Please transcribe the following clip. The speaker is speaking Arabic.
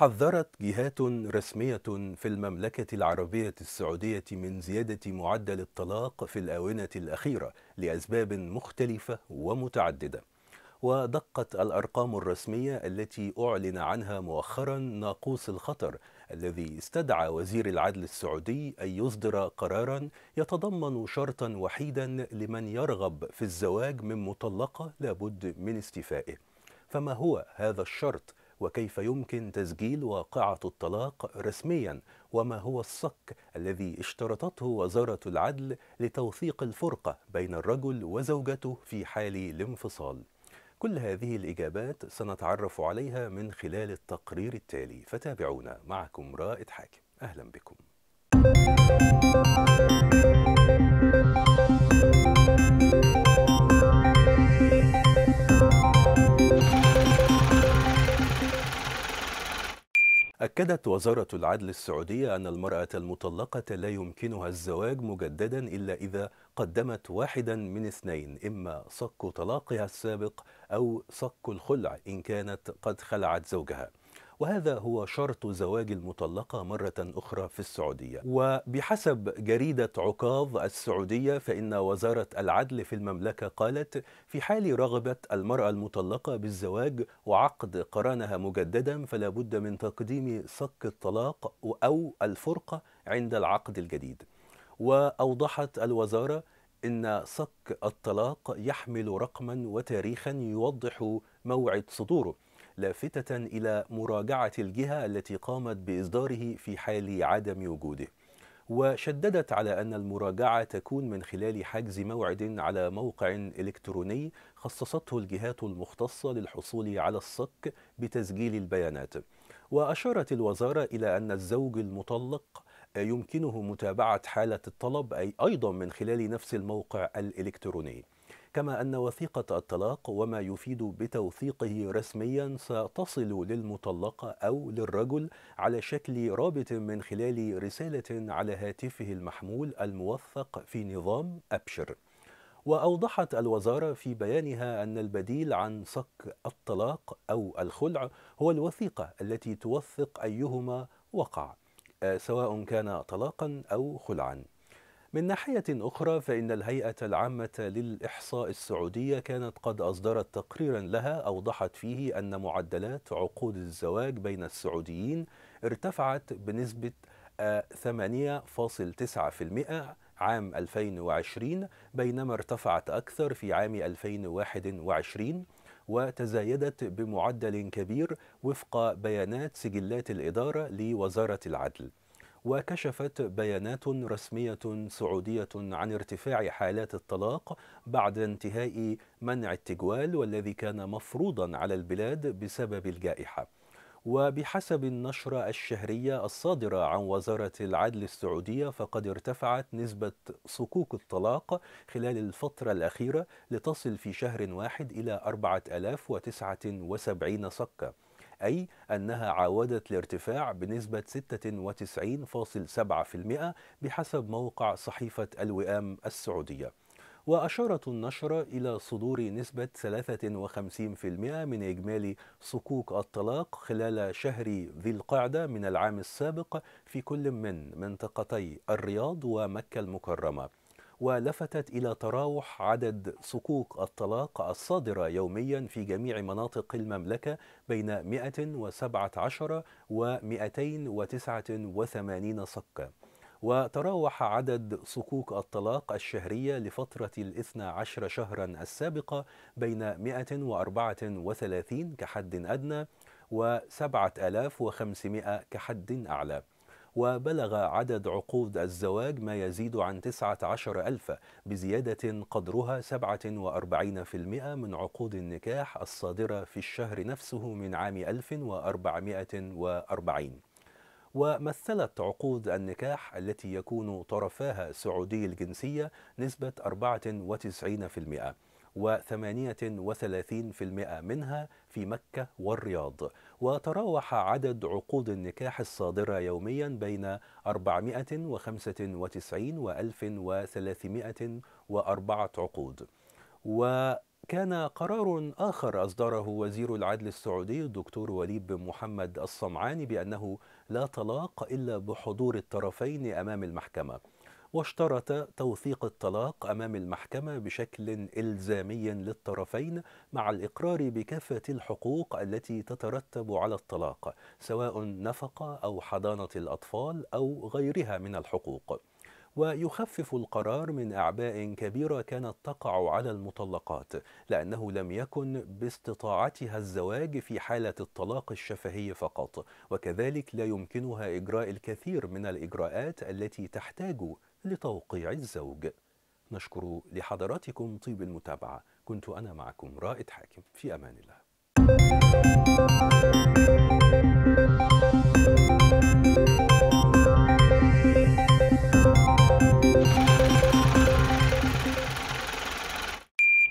حذرت جهات رسمية في المملكة العربية السعودية من زيادة معدل الطلاق في الآونة الأخيرة لأسباب مختلفة ومتعددة. ودقت الأرقام الرسمية التي أعلن عنها مؤخرا ناقوس الخطر الذي استدعى وزير العدل السعودي أن يصدر قرارا يتضمن شرطا وحيدا لمن يرغب في الزواج من مطلقة لابد من استيفائه. فما هو هذا الشرط وكيف يمكن تسجيل واقعة الطلاق رسميا وما هو الصك الذي اشترطته وزارة العدل لتوثيق الفرقة بين الرجل وزوجته في حال الانفصال كل هذه الإجابات سنتعرف عليها من خلال التقرير التالي فتابعونا معكم رائد حاكم أهلا بكم أكدت وزارة العدل السعودية أن المرأة المطلقة لا يمكنها الزواج مجددا إلا إذا قدمت واحدا من اثنين إما صك طلاقها السابق أو صك الخلع إن كانت قد خلعت زوجها وهذا هو شرط زواج المطلقة مرة أخرى في السعودية وبحسب جريدة عكاظ السعودية فإن وزارة العدل في المملكة قالت في حال رغبة المرأة المطلقة بالزواج وعقد قرانها مجددا فلا بد من تقديم صك الطلاق أو الفرقة عند العقد الجديد وأوضحت الوزارة إن صك الطلاق يحمل رقما وتاريخا يوضح موعد صدوره لافتة إلى مراجعة الجهة التي قامت بإصداره في حال عدم وجوده وشددت على أن المراجعة تكون من خلال حجز موعد على موقع إلكتروني خصصته الجهات المختصة للحصول على الصك بتسجيل البيانات وأشارت الوزارة إلى أن الزوج المطلق يمكنه متابعة حالة الطلب أي أيضا من خلال نفس الموقع الإلكتروني كما أن وثيقة الطلاق وما يفيد بتوثيقه رسميا ستصل للمطلقة أو للرجل على شكل رابط من خلال رسالة على هاتفه المحمول الموثق في نظام أبشر وأوضحت الوزارة في بيانها أن البديل عن صك الطلاق أو الخلع هو الوثيقة التي توثق أيهما وقع آه، سواء كان طلاقا أو خلعا من ناحية أخرى فإن الهيئة العامة للإحصاء السعودية كانت قد أصدرت تقريرا لها أوضحت فيه أن معدلات عقود الزواج بين السعوديين ارتفعت بنسبة 8.9% آه، عام 2020 بينما ارتفعت أكثر في عام 2021 وتزايدت بمعدل كبير وفق بيانات سجلات الإدارة لوزارة العدل وكشفت بيانات رسمية سعودية عن ارتفاع حالات الطلاق بعد انتهاء منع التجوال والذي كان مفروضا على البلاد بسبب الجائحة وبحسب النشرة الشهرية الصادرة عن وزارة العدل السعودية فقد ارتفعت نسبة صكوك الطلاق خلال الفترة الأخيرة لتصل في شهر واحد إلى 4079 صكة أي أنها عاودت الارتفاع بنسبة 96.7% بحسب موقع صحيفة الوئام السعودية وأشارت النشرة إلى صدور نسبة 53% من إجمالي صكوك الطلاق خلال شهر ذي القعدة من العام السابق في كل من منطقتي الرياض ومكة المكرمة ولفتت إلى تراوح عدد صكوك الطلاق الصادرة يوميا في جميع مناطق المملكة بين 117 و 289 صكة وتراوح عدد صكوك الطلاق الشهرية لفترة الاثنى عشر شهرا السابقة بين 134 كحد أدنى و 7500 كحد أعلى وبلغ عدد عقود الزواج ما يزيد عن 19 ألف بزيادة قدرها 47% من عقود النكاح الصادرة في الشهر نفسه من عام 1440 ومثلت عقود النكاح التي يكون طرفاها سعودي الجنسية نسبة 94% و38% منها في مكة والرياض وتراوح عدد عقود النكاح الصادرة يوميا بين 495 و 1304 عقود و كان قرار آخر أصدره وزير العدل السعودي الدكتور وليد بن محمد الصمعاني بأنه لا طلاق إلا بحضور الطرفين أمام المحكمة واشترط توثيق الطلاق أمام المحكمة بشكل إلزامي للطرفين مع الإقرار بكافة الحقوق التي تترتب على الطلاق سواء نفقة أو حضانة الأطفال أو غيرها من الحقوق ويخفف القرار من أعباء كبيرة كانت تقع على المطلقات لأنه لم يكن باستطاعتها الزواج في حالة الطلاق الشفهي فقط وكذلك لا يمكنها إجراء الكثير من الإجراءات التي تحتاج لتوقيع الزوج نشكر لحضراتكم طيب المتابعة كنت أنا معكم رائد حاكم في أمان الله